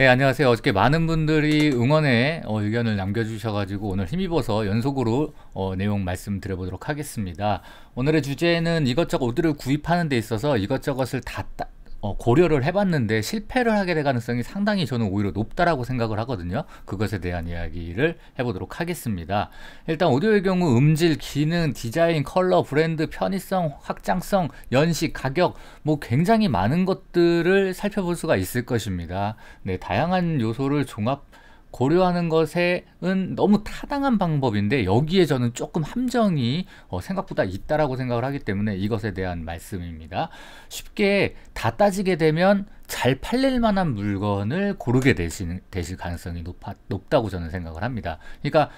네, 안녕하세요. 어저께 많은 분들이 응원의 어, 의견을 남겨주셔가지고 오늘 힘입어서 연속으로 어, 내용 말씀드려보도록 하겠습니다. 오늘의 주제는 이것저것 옷들을 구입하는 데 있어서 이것저것을 다 따, 어, 고려를 해봤는데 실패를 하게 될 가능성이 상당히 저는 오히려 높다라고 생각을 하거든요. 그것에 대한 이야기를 해보도록 하겠습니다. 일단 오디오의 경우 음질, 기능, 디자인, 컬러, 브랜드, 편의성, 확장성, 연식, 가격 뭐 굉장히 많은 것들을 살펴볼 수가 있을 것입니다. 네, 다양한 요소를 종합 고려하는 것에는 너무 타당한 방법인데 여기에 저는 조금 함정이 어, 생각보다 있다라고 생각을 하기 때문에 이것에 대한 말씀입니다. 쉽게 다 따지게 되면 잘 팔릴 만한 물건을 고르게 되시는, 되실 가능성이 높아, 높다고 저는 생각을 합니다. 그러니까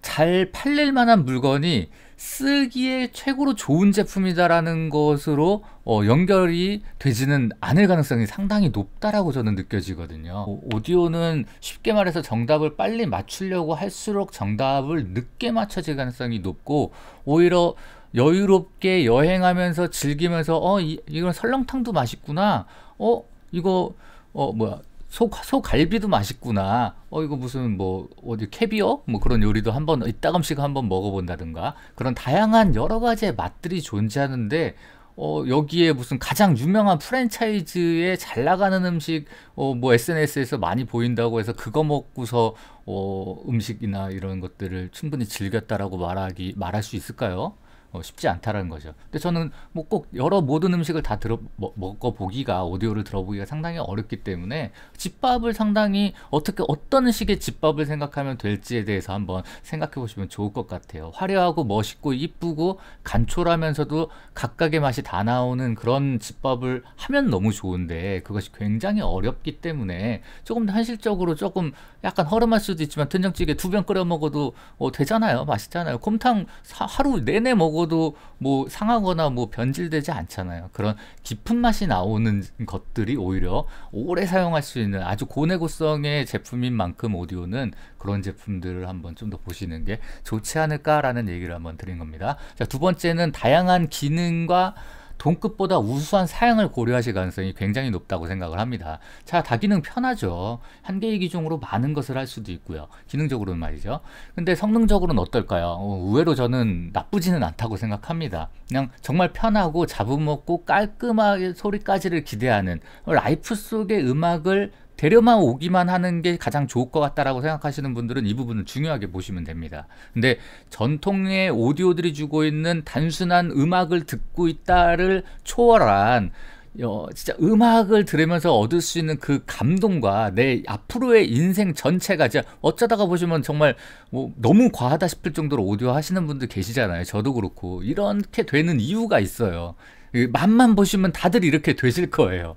잘 팔릴 만한 물건이 쓰기에 최고로 좋은 제품이다라는 것으로 어, 연결이 되지는 않을 가능성이 상당히 높다라고 저는 느껴지거든요. 어, 오디오는 쉽게 말해서 정답을 빨리 맞추려고 할수록 정답을 늦게 맞춰질 가능성이 높고 오히려 여유롭게 여행하면서 즐기면서 어 이, 이건 설렁탕도 맛있구나. 어 이거 어 뭐야 소, 소갈비도 맛있구나. 어, 이거 무슨 뭐, 어디 캐비어? 뭐 그런 요리도 한번, 이따금씩 한번 먹어본다든가. 그런 다양한 여러 가지의 맛들이 존재하는데, 어, 여기에 무슨 가장 유명한 프랜차이즈에 잘 나가는 음식, 어, 뭐 SNS에서 많이 보인다고 해서 그거 먹고서, 어, 음식이나 이런 것들을 충분히 즐겼다라고 말하기, 말할 수 있을까요? 어, 쉽지 않다라는 거죠. 근데 저는 뭐 꼭 여러 모든 음식을 다 들어 먹어 보기가 오디오를 들어보기가 상당히 어렵기 때문에 집밥을 상당히 어떻게 어떤 식의 집밥을 생각하면 될지에 대해서 한번 생각해 보시면 좋을 것 같아요. 화려하고 멋있고 이쁘고 간촐하면서도 각각의 맛이 다 나오는 그런 집밥을 하면 너무 좋은데 그것이 굉장히 어렵기 때문에 조금 더 현실적으로 조금 약간 허름할 수도 있지만 된장찌개 두 병 끓여 먹어도 어, 되잖아요. 맛있잖아요. 곰탕 사, 하루 내내 먹어 먹어도 뭐 상하거나 뭐 변질되지 않잖아요. 그런 깊은 맛이 나오는 것들이 오히려 오래 사용할 수 있는 아주 고내고성의 제품인 만큼 오디오는 그런 제품들을 한번 좀 더 보시는 게 좋지 않을까라는 얘기를 한번 드린 겁니다. 자, 두 번째는 다양한 기능과 동급보다 우수한 사양을 고려하실 가능성이 굉장히 높다고 생각을 합니다. 자, 다기능 편하죠. 한 개의 기종으로 많은 것을 할 수도 있고요. 기능적으로는 말이죠. 근데 성능적으로는 어떨까요? 어, 의외로 저는 나쁘지는 않다고 생각합니다. 그냥 정말 편하고 잡음없고 깔끔하게 소리까지를 기대하는 라이프 속의 음악을 데려만 오기만 하는 게 가장 좋을 것 같다라고 생각하시는 분들은 이 부분을 중요하게 보시면 됩니다. 근데 전통의 오디오들이 주고 있는 단순한 음악을 듣고 있다를 초월한 어, 진짜 음악을 들으면서 얻을 수 있는 그 감동과 내 앞으로의 인생 전체가 진짜 어쩌다가 보시면 정말 뭐 너무 과하다 싶을 정도로 오디오 하시는 분들 계시잖아요. 저도 그렇고 이렇게 되는 이유가 있어요. 맛만 보시면 다들 이렇게 되실 거예요.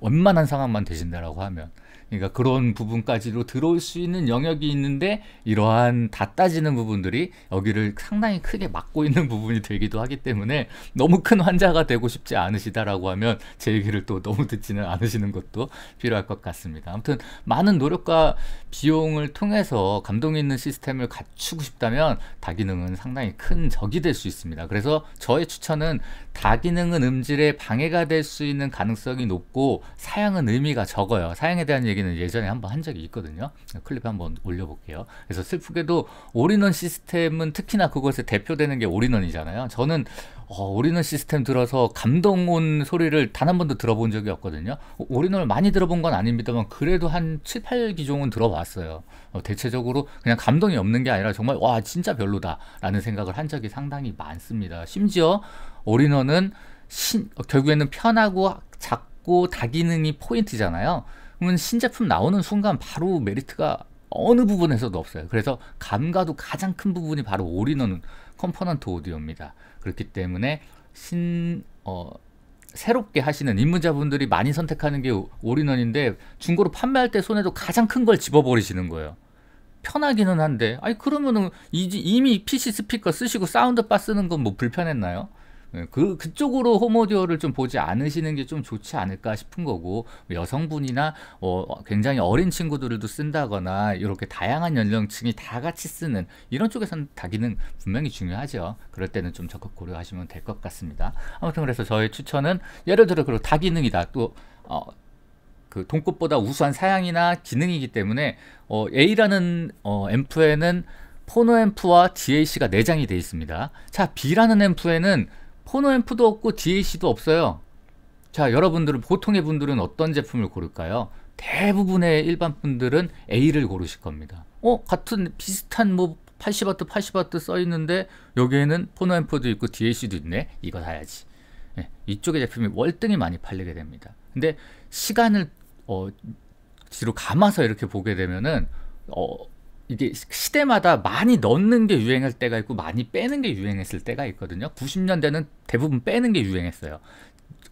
웬만한 예, 상황만 되신다라고 하면 그러니까 그런 부분까지로 들어올 수 있는 영역이 있는데 이러한 다 따지는 부분들이 여기를 상당히 크게 막고 있는 부분이 되기도 하기 때문에 너무 큰 환자가 되고 싶지 않으시다라고 하면 제 얘기를 또 너무 듣지는 않으시는 것도 필요할 것 같습니다. 아무튼 많은 노력과 비용을 통해서 감동 있는 시스템을 갖추고 싶다면 다기능은 상당히 큰 적이 될 수 있습니다. 그래서 저의 추천은 다기능은 음질에 방해가 될 수 있는 가능성이 높고 사양은 의미가 적어요. 사양에 대한 얘기 얘기는 예전에 한 번 한 적이 있거든요. 클립 한번 올려볼게요. 그래서 슬프게도 올인원 시스템은 특히나 그것에 대표되는 게 올인원이잖아요. 저는 어, 올인원 시스템 들어서 감동 온 소리를 단 한 번도 들어본 적이 없거든요. 올인원을 많이 들어본 건 아닙니다만 그래도 한 7, 8기종은 들어봤어요. 어, 대체적으로 그냥 감동이 없는 게 아니라 정말 와 진짜 별로다 라는 생각을 한 적이 상당히 많습니다. 심지어 올인원은 신, 결국에는 편하고 작고 다기능이 포인트잖아요. 그러면 신제품 나오는 순간 바로 메리트가 어느 부분에서도 없어요. 그래서 감가도 가장 큰 부분이 바로 올인원 컴포넌트 오디오입니다. 그렇기 때문에 신, 어, 새롭게 하시는 입문자분들이 많이 선택하는 게 올인원인데 중고로 판매할 때손에도 가장 큰 걸 집어버리시는 거예요. 편하기는 한데 아니 그러면은 이미 PC 스피커 쓰시고 사운드바 쓰는 건 뭐 불편했나요? 예, 그 그쪽으로 호모디어를 좀 보지 않으시는 게 좀 좋지 않을까 싶은 거고 여성분이나 어, 굉장히 어린 친구들도 쓴다거나 이렇게 다양한 연령층이 다 같이 쓰는 이런 쪽에서는 다기능 분명히 중요하죠. 그럴 때는 좀 적극 고려하시면 될 것 같습니다. 아무튼 그래서 저의 추천은 예를 들어 그리고 다기능이다 또 어, 그 동급보다 우수한 사양이나 기능이기 때문에 어, A라는 어, 앰프에는 포노 앰프와 DAC가 내장이 되어 있습니다. 자 B라는 앰프에는 포노앰프도 없고 DAC도 없어요. 자, 여러분들은 보통의 분들은 어떤 제품을 고를까요? 대부분의 일반 분들은 A를 고르실 겁니다. 어, 같은 비슷한 뭐 80W, 80W 써 있는데 여기에는 포노앰프도 있고 DAC도 있네. 이거 사야지. 네, 이쪽의 제품이 월등히 많이 팔리게 됩니다. 근데 시간을 어, 뒤로 감아서 이렇게 보게 되면은 어, 이게 시대마다 많이 넣는 게 유행할 때가 있고 많이 빼는 게 유행했을 때가 있거든요. 90년대는 대부분 빼는 게 유행했어요.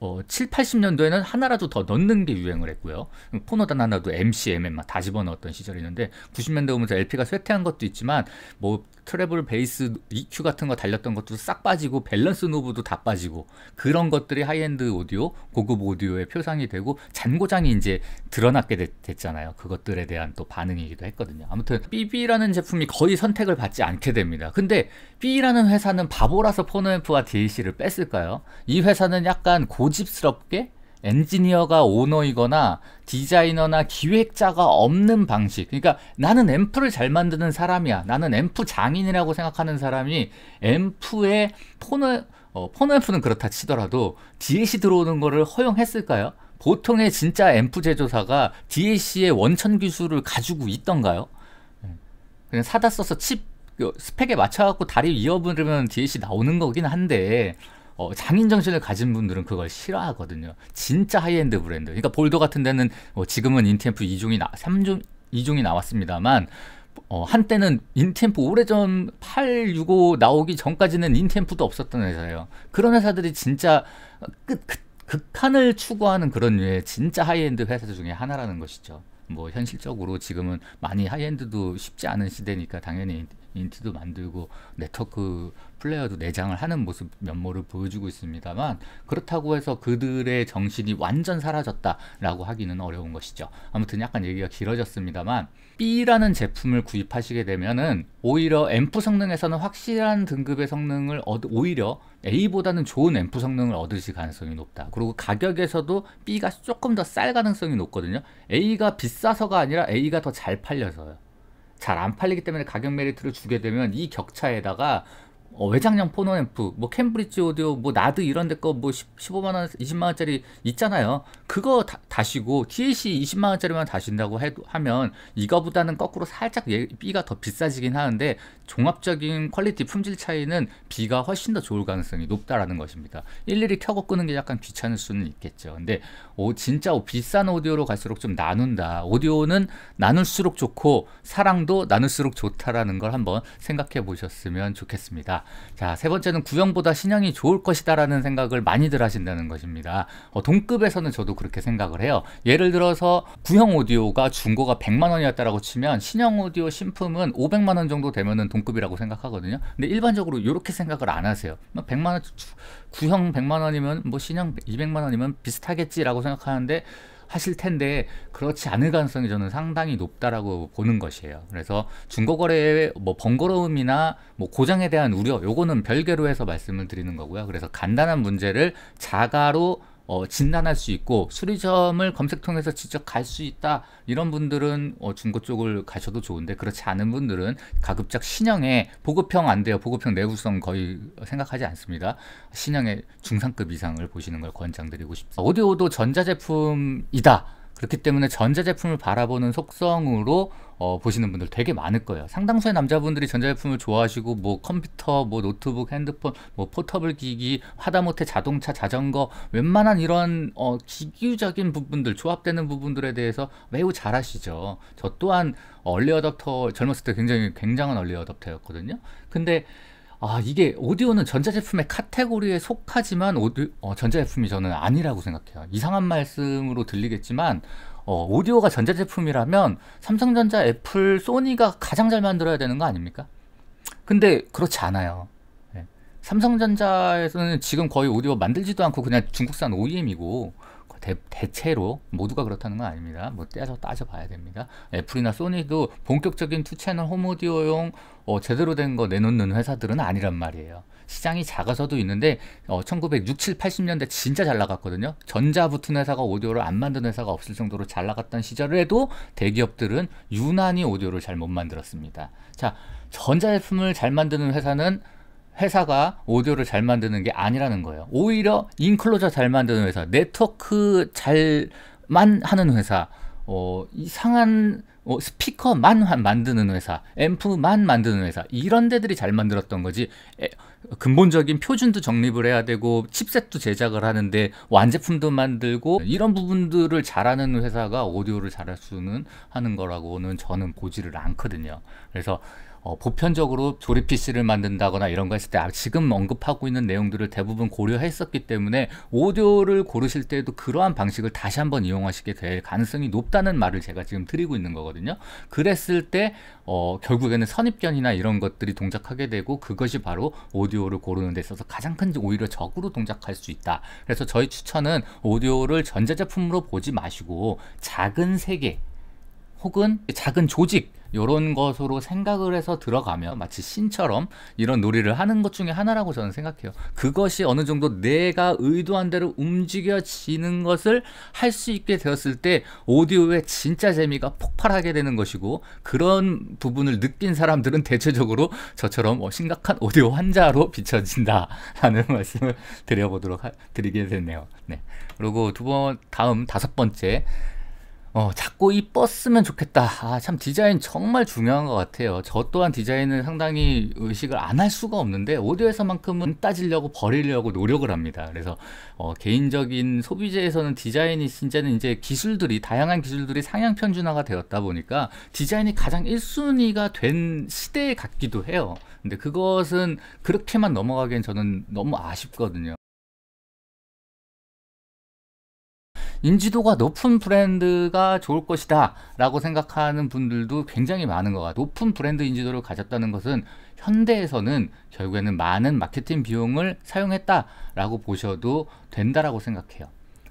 어, 7, 80년도에는 하나라도 더 넣는 게 유행을 했고요. 포노단 하나도 MC, MM 다 집어넣었던 시절이 있는데 90년대 오면서 LP가 쇠퇴한 것도 있지만 뭐 트래블 베이스 EQ 같은 거 달렸던 것도 싹 빠지고 밸런스 노브도 다 빠지고 그런 것들이 하이엔드 오디오, 고급 오디오의 표상이 되고 잔고장이 이제 드러났게 됐, 잖아요 그것들에 대한 또 반응이기도 했거든요. 아무튼 BB라는 제품이 거의 선택을 받지 않게 됩니다. 근데 B라는 회사는 바보라서 포노앰프와 DLC를 뺐을까요? 이 회사는 약간 고집스럽게 엔지니어가 오너이거나 디자이너나 기획자가 없는 방식 그러니까 나는 앰프를 잘 만드는 사람이야 나는 앰프 장인이라고 생각하는 사람이 앰프의 포너 어, 포너 앰프는 그렇다 치더라도 DLC 들어오는 거를 허용했을까요? 보통의 진짜 앰프 제조사가 DLC의 원천 기술을 가지고 있던가요? 네. 그냥 사다 써서 칩 스펙에 맞춰갖고 다리 이어부르면 d l c 나오는 거긴 한데 어, 장인 정신을 가진 분들은 그걸 싫어하거든요. 진짜 하이엔드 브랜드. 그러니까 볼더 같은 데는 어, 지금은 인템프 2종이 나, 3종 2종이 나왔습니다만 어, 한때는 인템프 오래전 865 나오기 전까지는 인템프도 없었던 회사예요. 그런 회사들이 진짜 끝, 끝 극한을 추구하는 그런 류의 진짜 하이엔드 회사 중에 하나라는 것이죠. 뭐 현실적으로 지금은 많이 하이엔드도 쉽지 않은 시대니까 당연히 인트도 만들고 네트워크 플레이어도 내장을 하는 모습 면모를 보여주고 있습니다만 그렇다고 해서 그들의 정신이 완전 사라졌다라고 하기는 어려운 것이죠. 아무튼 약간 얘기가 길어졌습니다만 B라는 제품을 구입하시게 되면은 오히려 앰프 성능에서는 확실한 등급의 성능을 얻, 오히려 A보다는 좋은 앰프 성능을 얻으실 가능성이 높다. 그리고 가격에서도 B가 조금 더 쌀 가능성이 높거든요. A가 비싸서가 아니라 A가 더 잘 팔려서요. 잘안 팔리기 때문에 가격 메리트를 주게 되면 이 격차에다가 어, 외장형 포노앰프, 뭐 캠브리지 오디오, 뭐 나드 이런 데 거뭐 15만 원, 20만 원짜리 있잖아요. 그거 다, 다시고 TAC 20만 원짜리만 다신다고 해, 하면 이거보다는 거꾸로 살짝 예, B가 더 비싸지긴 하는데 종합적인 퀄리티 품질 차이는 B가 훨씬 더 좋을 가능성이 높다라는 것입니다. 일일이 켜고 끄는 게 약간 귀찮을 수는 있겠죠. 근데 오, 진짜 비싼 오디오로 갈수록 좀 나눈다. 오디오는 나눌수록 좋고 사랑도 나눌수록 좋다라는 걸 한번 생각해 보셨으면 좋겠습니다. 자, 세 번째는 구형보다 신형이 좋을 것이다라는 생각을 많이들 하신다는 것입니다. 어, 동급에서는 저도 그렇게 생각을 해요. 예를 들어서 구형 오디오가 중고가 100만 원이었다라고 치면 신형 오디오 신품은 500만 원 정도 되면은 동급이라고 생각하거든요. 근데 일반적으로 이렇게 생각을 안 하세요. 100만 뭐 원 구형 100만 원이면 뭐 신형 200만 원이면 비슷하겠지라고 생각하는데 하실 텐데 그렇지 않을 가능성이 저는 상당히 높다라고 보는 것이에요. 그래서 중고거래의 뭐 번거로움이나 뭐 고장에 대한 우려 요거는 별개로 해서 말씀을 드리는 거고요. 그래서 간단한 문제를 자가로 어, 진단할 수 있고 수리점을 검색 통해서 직접 갈 수 있다 이런 분들은 어, 중고 쪽을 가셔도 좋은데 그렇지 않은 분들은 가급적 신형에 보급형 안 돼요 보급형 내구성 거의 생각하지 않습니다 신형의 중상급 이상을 보시는 걸 권장드리고 싶습니다 오디오도 전자제품이다 그렇기 때문에 전자제품을 바라보는 속성으로 어, 보시는 분들 되게 많을 거예요. 상당수의 남자분들이 전자제품을 좋아하시고 뭐 컴퓨터, 뭐 노트북, 핸드폰, 뭐 포터블 기기, 하다못해 자동차, 자전거 웬만한 이런 어, 기기적인 부분들, 조합되는 부분들에 대해서 매우 잘 하시죠. 저 또한 얼리어답터 젊었을 때 굉장히 굉장한 얼리어답터였거든요. 근데 아 이게 오디오는 전자제품의 카테고리에 속하지만 오디 어, 전자제품이 저는 아니라고 생각해요. 이상한 말씀으로 들리겠지만 어, 오디오가 전자제품이라면 삼성전자, 애플, 소니가 가장 잘 만들어야 되는 거 아닙니까? 근데 그렇지 않아요. 네. 삼성전자에서는 지금 거의 오디오 만들지도 않고 그냥 중국산 OEM이고 대, 체로 모두가 그렇다는 건 아닙니다. 뭐 따져 따져 봐야 됩니다. 애플이나 소니도 본격적인 투채널 홈오디오용 어, 제대로 된 거 내놓는 회사들은 아니란 말이에요. 시장이 작아서도 있는데 어, 1960, 80년대 진짜 잘 나갔거든요. 전자 붙은 회사가 오디오를 안 만든 회사가 없을 정도로 잘 나갔던 시절에도 대기업들은 유난히 오디오를 잘 못 만들었습니다. 자, 전자제품을 잘 만드는 회사는 회사가 오디오를 잘 만드는 게 아니라는 거예요. 오히려 인클로저 잘 만드는 회사, 네트워크 잘 만 하는 회사, 어, 이상한 어, 스피커만 만드는 회사, 앰프만 만드는 회사 이런 데들이 잘 만들었던 거지 에, 근본적인 표준도 정립을 해야 되고 칩셋도 제작을 하는데 완제품도 만들고 이런 부분들을 잘하는 회사가 오디오를 잘할 수는 하는 거라고는 저는 보지를 않거든요. 그래서 어, 보편적으로 조립 PC를 만든다거나 이런 거 했을 때 아, 지금 언급하고 있는 내용들을 대부분 고려했었기 때문에 오디오를 고르실 때에도 그러한 방식을 다시 한번 이용하시게 될 가능성이 높다는 말을 제가 지금 드리고 있는 거거든요. 그랬을 때 어, 결국에는 선입견이나 이런 것들이 동작하게 되고 그것이 바로 오디오를 고르는 데 있어서 가장 큰 오히려 적으로 동작할 수 있다. 그래서 저희 추천은 오디오를 전자제품으로 보지 마시고 작은 세계 혹은 작은 조직 이런 것으로 생각을 해서 들어가면 마치 신처럼 이런 놀이를 하는 것 중에 하나라고 저는 생각해요. 그것이 어느 정도 내가 의도한 대로 움직여지는 것을 할 수 있게 되었을 때 오디오의 진짜 재미가 폭발하게 되는 것이고 그런 부분을 느낀 사람들은 대체적으로 저처럼 뭐 심각한 오디오 환자로 비춰진다라는 말씀을 드려보도록 하, 드리게 됐네요. 네. 그리고 두 번 다음 다섯 번째 어, 자꾸 이뻤으면 좋겠다. 아, 참 디자인 정말 중요한 것 같아요. 저 또한 디자인은 상당히 의식을 안 할 수가 없는데 오디오에서만큼은 따지려고 버리려고 노력을 합니다. 그래서 어, 개인적인 소비재에서는 디자인이 진짜는 이제 기술들이 다양한 기술들이 상향 편준화가 되었다 보니까 디자인이 가장 1순위가 된 시대에 같기도 해요. 근데 그것은 그렇게만 넘어가기엔 저는 너무 아쉽거든요. 인지도가 높은 브랜드가 좋을 것이다 라고 생각하는 분들도 굉장히 많은 것 같아요 높은 브랜드 인지도를 가졌다는 것은 현대에서는 결국에는 많은 마케팅 비용을 사용했다 라고 보셔도 된다라고 생각해요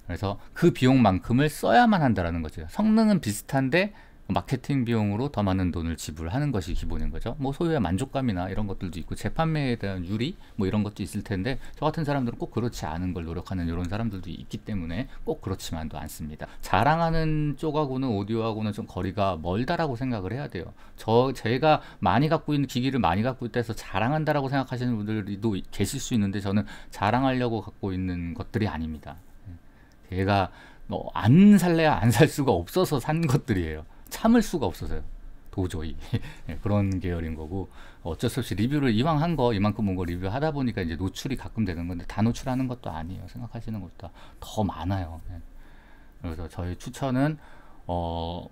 그래서 그 비용만큼을 써야만 한다라는 거죠 성능은 비슷한데 마케팅 비용으로 더 많은 돈을 지불하는 것이 기본인 거죠. 뭐 소유의 만족감이나 이런 것들도 있고 재판매에 대한 유리 뭐 이런 것도 있을 텐데 저 같은 사람들은 꼭 그렇지 않은 걸 노력하는 이런 사람들도 있기 때문에 꼭 그렇지만도 않습니다. 자랑하는 쪽하고는 오디오하고는 좀 거리가 멀다라고 생각을 해야 돼요. 저 제가 많이 갖고 있는 기기를 많이 갖고 있다 해서 자랑한다라고 생각하시는 분들도 계실 수 있는데 저는 자랑하려고 갖고 있는 것들이 아닙니다. 예. 제가 뭐안 살래야 안 살 수가 없어서 산 것들이에요. 참을 수가 없어서요. 도저히 예, 그런 계열인 거고 어쩔 수 없이 리뷰를 이왕 한 거 이만큼 온거 리뷰하다 보니까 이제 노출이 가끔 되는 건데 다 노출하는 것도 아니에요 생각하시는 것보다 더 많아요 예. 그래서 저희 추천은 어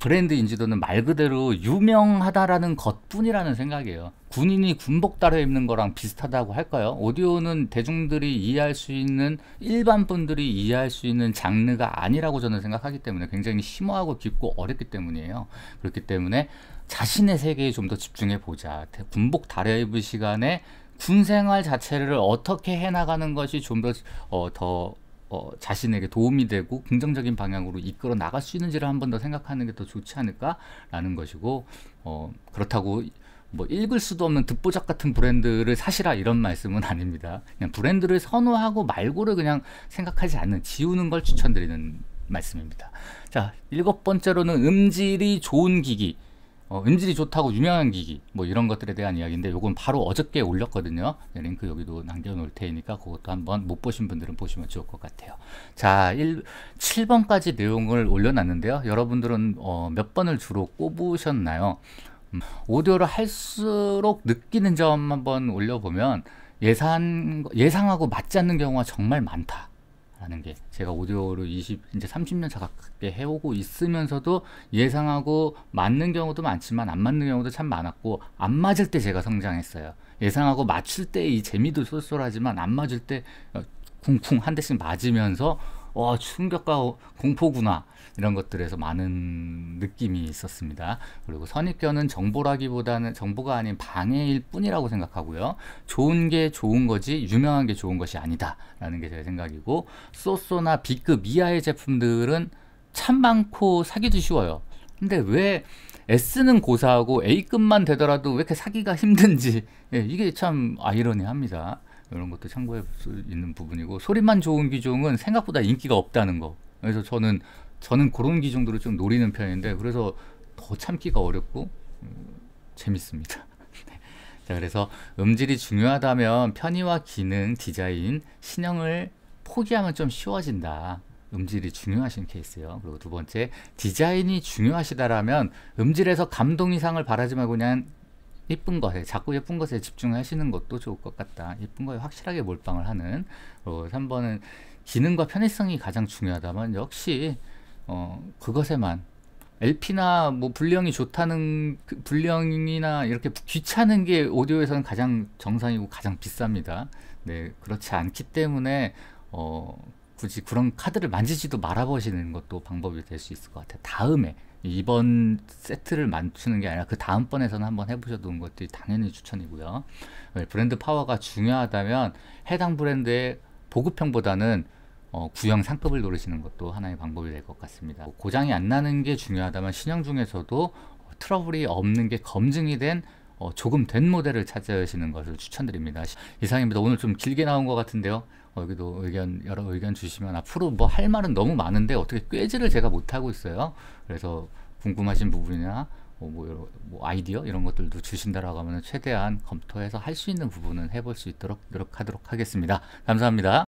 브랜드 인지도는 말 그대로 유명하다라는 것뿐이라는 생각이에요. 군인이 군복 따로 입는 거랑 비슷하다고 할까요? 오디오는 대중들이 이해할 수 있는 일반 분들이 이해할 수 있는 장르가 아니라고 저는 생각하기 때문에 굉장히 심오하고 깊고 어렵기 때문이에요. 그렇기 때문에 자신의 세계에 좀 더 집중해 보자. 군복 다려 입을 시간에 군 생활 자체를 어떻게 해나가는 것이 좀더 어, 더 어, 자신에게 도움이 되고 긍정적인 방향으로 이끌어 나갈 수 있는지를 한 번 더 생각하는 게 더 좋지 않을까라는 것이고 어, 그렇다고 뭐 읽을 수도 없는 듣보잡 같은 브랜드를 사시라 이런 말씀은 아닙니다. 그냥 브랜드를 선호하고 말고를 그냥 생각하지 않는 지우는 걸 추천드리는 말씀입니다. 자 일곱 번째로는 음질이 좋은 기기. 어, 음질이 좋다고 유명한 기기 뭐 이런 것들에 대한 이야기인데 요건 바로 어저께 올렸거든요 네, 링크 여기도 남겨놓을 테니까 그것도 한번 못 보신 분들은 보시면 좋을 것 같아요 자 1, 7번까지 내용을 올려놨는데요 여러분들은 어, 몇 번을 주로 꼽으셨나요 음, 오디오를 할수록 느끼는 점 한번 올려보면 예산, 예상하고 맞지 않는 경우가 정말 많다 라는 게 제가 오디오를 20 이제 30년 차 가깝게 해오고 있으면서도 예상하고 맞는 경우도 많지만 안 맞는 경우도 참 많았고 안 맞을 때 제가 성장했어요. 예상하고 맞출 때 이 재미도 쏠쏠하지만 안 맞을 때 어, 쿵쿵 한 대씩 맞으면서 와 충격과 공포구나 이런 것들에서 많은 느낌이 있었습니다. 그리고 선입견은 정보라기보다는 정보가 아닌 방해일 뿐이라고 생각하고요. 좋은 게 좋은 거지 유명한 게 좋은 것이 아니다라는 게 제 생각이고 소소나 B급 이하의 제품들은 참 많고 사기도 쉬워요. 근데 왜 S는 고사하고 A급만 되더라도 왜 이렇게 사기가 힘든지 예, 이게 참 아이러니합니다. 이런 것도 참고해볼 수 있는 부분이고 소리만 좋은 기종은 생각보다 인기가 없다는 거. 그래서 저는 저는 그런 기종들을 좀 노리는 편인데 그래서 더 참기가 어렵고 음, 재밌습니다. 네. 자, 그래서 음질이 중요하다면 편의와 기능, 디자인, 신형을 포기하면 좀 쉬워진다. 음질이 중요하신 케이스요. 그리고 두 번째, 디자인이 중요하시다라면 음질에서 감동 이상을 바라지 말고 그냥 예쁜 것에 자꾸 예쁜 것에 집중하시는 것도 좋을 것 같다. 예쁜 거에 확실하게 몰빵을 하는 어, 3번은 기능과 편의성이 가장 중요하다만 역시 어, 그것에만 LP나 뭐 불량이 좋다는 그 불량이나 이렇게 귀찮은 게 오디오에서는 가장 정상이고 가장 비쌉니다. 네 그렇지 않기 때문에 어, 굳이 그런 카드를 만지지도 말아보시는 것도 방법이 될 수 있을 것 같아요. 다음에 이번 세트를 맞추는 게 아니라 그 다음번에서는 한번 해보셔도 좋은 것들이 당연히 추천이고요. 네, 브랜드 파워가 중요하다면 해당 브랜드의 보급형보다는 어, 구형 상급을 노리시는 것도 하나의 방법이 될 것 같습니다. 고장이 안 나는 게 중요하다면 신형 중에서도 어, 트러블이 없는 게 검증이 된 어, 조금 된 모델을 찾으시는 것을 추천드립니다. 이상입니다. 오늘 좀 길게 나온 것 같은데요. 여기도 의견 여러 의견 주시면 앞으로 뭐 할 말은 너무 많은데 어떻게 꾀지를 제가 못 하고 있어요. 그래서 궁금하신 부분이나 뭐, 뭐, 뭐 아이디어 이런 것들도 주신다라고 하면 최대한 검토해서 할 수 있는 부분은 해볼 수 있도록 노력하도록 하겠습니다. 감사합니다.